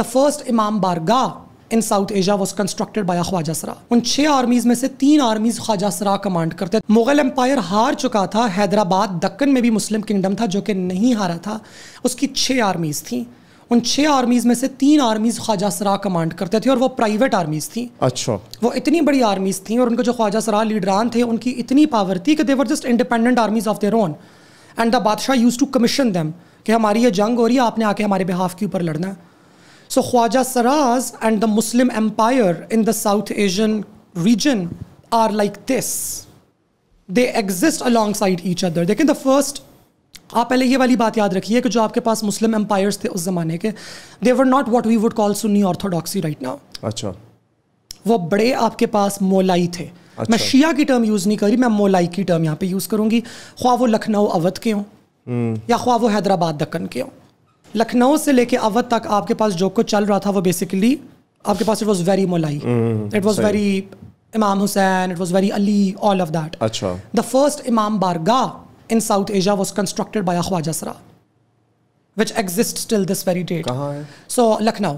The first imambargah in South Asia was constructed by khwaja sara उन छह आर्मीज में से तीन आर्मीज ख्वाजा सरा कमांड करते मुगल एम्पायर हार चुका था हैदराबाद दक्कन में भी मुस्लिम किंगडम था जो कि नहीं हारा था उसकी छः आर्मीज थी उन छह आर्मीज में से तीन आर्मीज ख्वाजा सरा कमांड करते थे और वो प्राइवेट आर्मीज थी अच्छा वो इतनी बड़ी आर्मीज थी और उनके जो ख्वाजा सरा लीडरान थे उनकी इतनी पावर थी कि they were just independent armies of their own and the badshah use to commission them कि हमारी ये जंग हो रही है आपने आके हमारे बिहाफ के ऊपर लड़ना है So Khwaja Saraz and the Muslim empire in the South Asian region are like this. They exist alongside each other. देखें the first आप पहले ये वाली बात याद रखिए कि जो आपके पास मुस्लिम एम्पायर्स थे उस जमाने के they were not what we would call Sunni orthodoxy right now अच्छा वो बड़े आपके पास मोलाई थे अच्छा। मैं शिया की टर्म यूज़ नहीं करी मैं मोलाई की टर्म यहाँ पे यूज़ करूंगी ख्वा वो लखनऊ अवध के हों हम्म। या ख्वा वो हैदराबाद दक्कन के हों लखनऊ से लेके अवध तक आपके पास जो कुछ चल रहा था वो बेसिकली आपके पास it was very Maulai it was very Imam Hussain it was very Ali all of that अच्छा the first imambargah in South Asia was constructed by khwaja sara which exist still this very date so Lucknow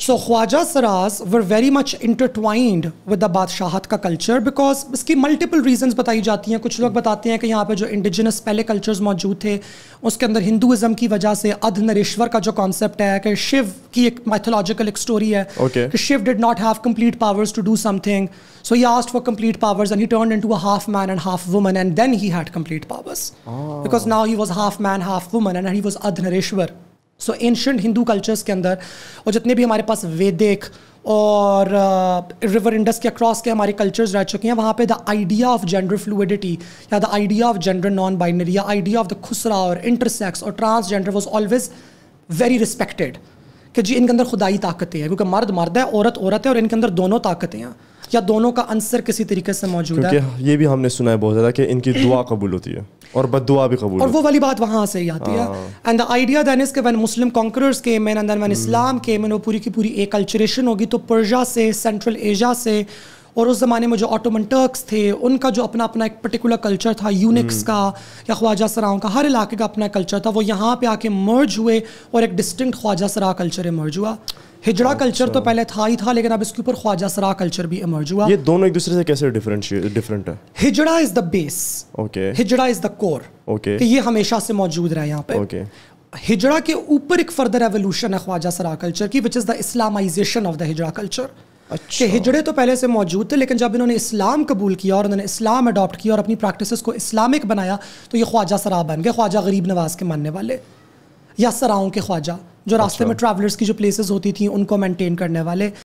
so khwaja saras were very much intertwined with the badshahat का culture because इसकी multiple reason बताई जाती हैं कुछ लोग बताते हैं कि यहाँ पे जो इंडिजिनस पहले कल्चर्स मौजूद थे उसके अंदर हिंदुज़म की वजह से अध नरेश्वर का जो कॉन्सेप्ट है कि शिव की एक माइथोलॉजिकल एक स्टोरी है okay. कि Shiv did not have complete powers to do something so he asked for complete powers and he turn in to half man and half woman and then he had complete powers because now he was half man half woman and he was Ardhanarishvara so ancient Hindu cultures के अंदर और जितने भी हमारे पास Vedic और river uh, Indus के across के हमारे कल्चर्स रह चुके हैं वहाँ पे the idea of gender fluidity या the idea of gender non binary या आइडिया ऑफ द खुसरा और इंटरसेक्स और transgender was always very respected कि जी इनके अंदर खुदाई ताकतें हैं क्योंकि मर्द मर्द है औरत औरत है और इनके अंदर दोनों ताकतें हैं या दोनों का आंसर किसी तरीके से मौजूद है ये भी हमने सुना है बहुत ज़्यादा कि इनकी दुआ कबूल होती है और दुआ भी कबूल और वो वाली बात वहाँ से ही आती है and the idea then is one Muslim conquerors के मैन एंड इस्लाम के मैन वो पूरी की पूरी एक कल्चरेशन होगी तो पर्जा से सेंट्रल एशिया से और उस ज़माने में जो ऑटोमन टर्क्स थे उनका जो अपना अपना एक पर्टिकुलर कल्चर था यूनिक्स hmm. का या ख्वाजा सराओं का हर इलाके का अपना कल्चर था वो यहाँ पे आके मर्ज हुए और एक distinct Khwaja sara culture emerge हुआ हिजड़ा अच्छा। कल्चर तो पहले था ही था लेकिन अब इसके ऊपर ख्वाजा सरा कल्चर भी इमर्ज हुआ ये दोनों एक दूसरे से कैसे डिफरेंट है hijra is the base okay hijra is the core okay ये हमेशा से मौजूद रहा यहाँ पे ओके हिजड़ा के ऊपर एक फर्दर एवोल्यूशन है ख्वाजा सरा कल्चर की which is the Islamization of the hijra culture अच्छा हिजड़े तो पहले से मौजूद थे लेकिन जब इन्होंने इस्लाम कबूल किया और उन्होंने इस्लाम अडॉप्ट किया और अपनी प्रैक्टिस को इस्लामिक बनाया तो ये ख्वाजा सराह बन गए ख्वाजा गरीब नवाज के मानने वाले या सराओं के ख्वाजा जो रास्ते अच्छा। में ट्रैवलर्स की जो प्लेसेस होती थी उनको मेंटेन करने वाले